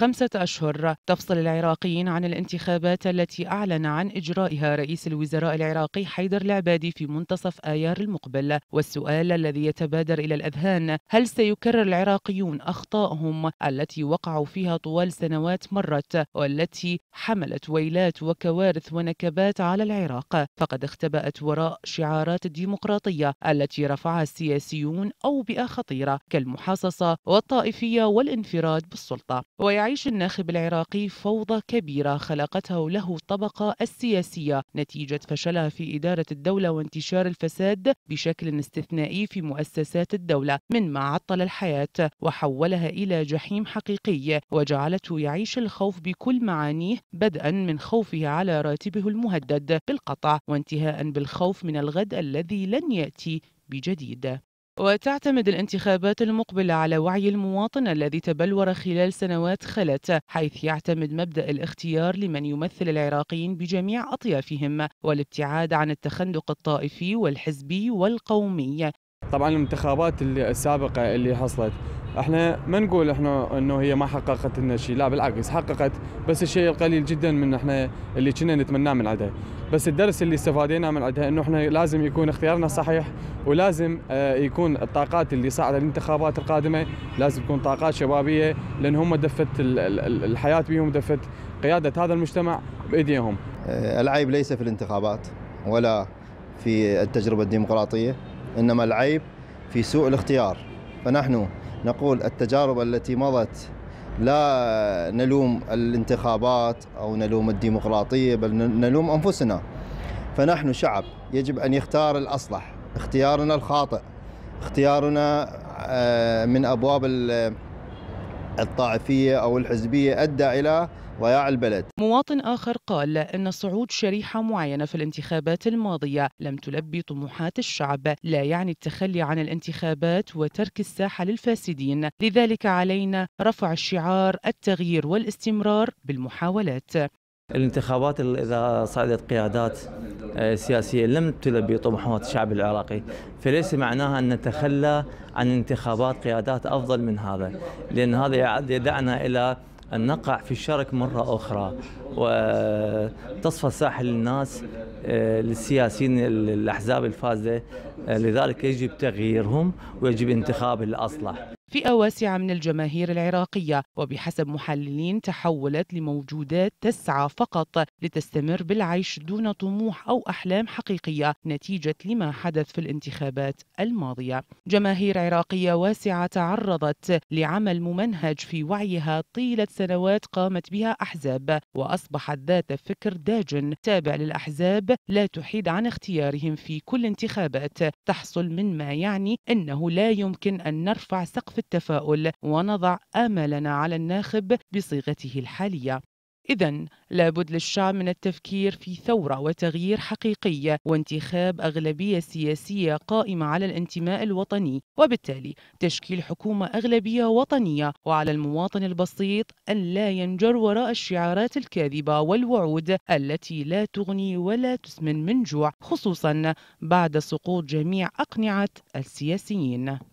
خمسة أشهر تفصل العراقيين عن الانتخابات التي أعلن عن إجرائها رئيس الوزراء العراقي حيدر العبادي في منتصف آيار المقبل والسؤال الذي يتبادر إلى الأذهان هل سيكرر العراقيون أخطائهم التي وقعوا فيها طوال سنوات مرت والتي حملت ويلات وكوارث ونكبات على العراق فقد اختبأت وراء شعارات الديمقراطية التي رفعها السياسيون أو بيئة خطيرة كالمحاصصة والطائفية والانفراد بالسلطة ويعيد يعيش الناخب العراقي فوضى كبيرة خلقته له الطبقة السياسية نتيجة فشلها في إدارة الدولة وانتشار الفساد بشكل استثنائي في مؤسسات الدولة مما عطل الحياة وحولها إلى جحيم حقيقي وجعلته يعيش الخوف بكل معانيه بدءا من خوفه على راتبه المهدد بالقطع وانتهاء بالخوف من الغد الذي لن يأتي بجديد وتعتمد الانتخابات المقبلة على وعي المواطن الذي تبلور خلال سنوات خلت حيث يعتمد مبدأ الاختيار لمن يمثل العراقيين بجميع أطيافهم والابتعاد عن التخندق الطائفي والحزبي والقومي طبعا الانتخابات السابقة اللي حصلت احنا ما نقول احنا انه هي ما حققت لنا شيء لا بالعكس حققت بس الشيء القليل جدا من احنا اللي كنا نتمناه من عندها بس الدرس اللي استفاديناه من عندها انه احنا لازم يكون اختيارنا صحيح ولازم اه يكون الطاقات اللي صاعده للانتخابات القادمه لازم تكون طاقات شبابيه لان هم دفت الحياه بيهم دفت قياده هذا المجتمع بايديهم. آه، العيب ليس في الانتخابات ولا في التجربه الديمقراطيه انما العيب في سوء الاختيار فنحن نقول التجارب التي مضت لا نلوم الانتخابات أو نلوم الديمقراطية بل نلوم أنفسنا فنحن شعب يجب أن يختار الأصلح اختيارنا الخاطئ اختيارنا آه، من أبواب الطائفية أو الحزبية أدى إلى ضياع البلد مواطن آخر قال أن صعود شريحة معينة في الانتخابات الماضية لم تلبي طموحات الشعب لا يعني التخلي عن الانتخابات وترك الساحة للفاسدين لذلك علينا رفع الشعار التغيير والاستمرار بالمحاولات الانتخابات اذا صعدت قيادات آه، سياسيه لم تلبي طموحات الشعب العراقي فليس معناها ان نتخلى عن انتخابات قيادات افضل من هذا لان هذا يدعنا الى ان نقع في الشرك مره اخرى وتصفى الساحل للناس آه، للسياسيين الاحزاب الفاسده آه، لذلك يجب تغييرهم ويجب انتخاب الاصلح فئة واسعة من الجماهير العراقية وبحسب محللين تحولت لموجودات تسعى فقط لتستمر بالعيش دون طموح أو أحلام حقيقية نتيجة لما حدث في الانتخابات الماضية جماهير عراقية واسعة تعرضت لعمل ممنهج في وعيها طيلة سنوات قامت بها أحزاب وأصبحت أصبحت ذات فكر داجن تابع للأحزاب لا تحيد عن اختيارهم في كل انتخابات تحصل من ما يعني أنه لا يمكن أن نرفع سقف التفاؤل ونضع آمالنا على الناخب بصيغته الحالية إذا لابد للشعب من التفكير في ثورة وتغيير حقيقي وانتخاب أغلبية سياسية قائمة على الانتماء الوطني وبالتالي تشكيل حكومة أغلبية وطنية وعلى المواطن البسيط أن لا ينجر وراء الشعارات الكاذبة والوعود التي لا تغني ولا تسمن من جوع خصوصا بعد سقوط جميع أقنعة السياسيين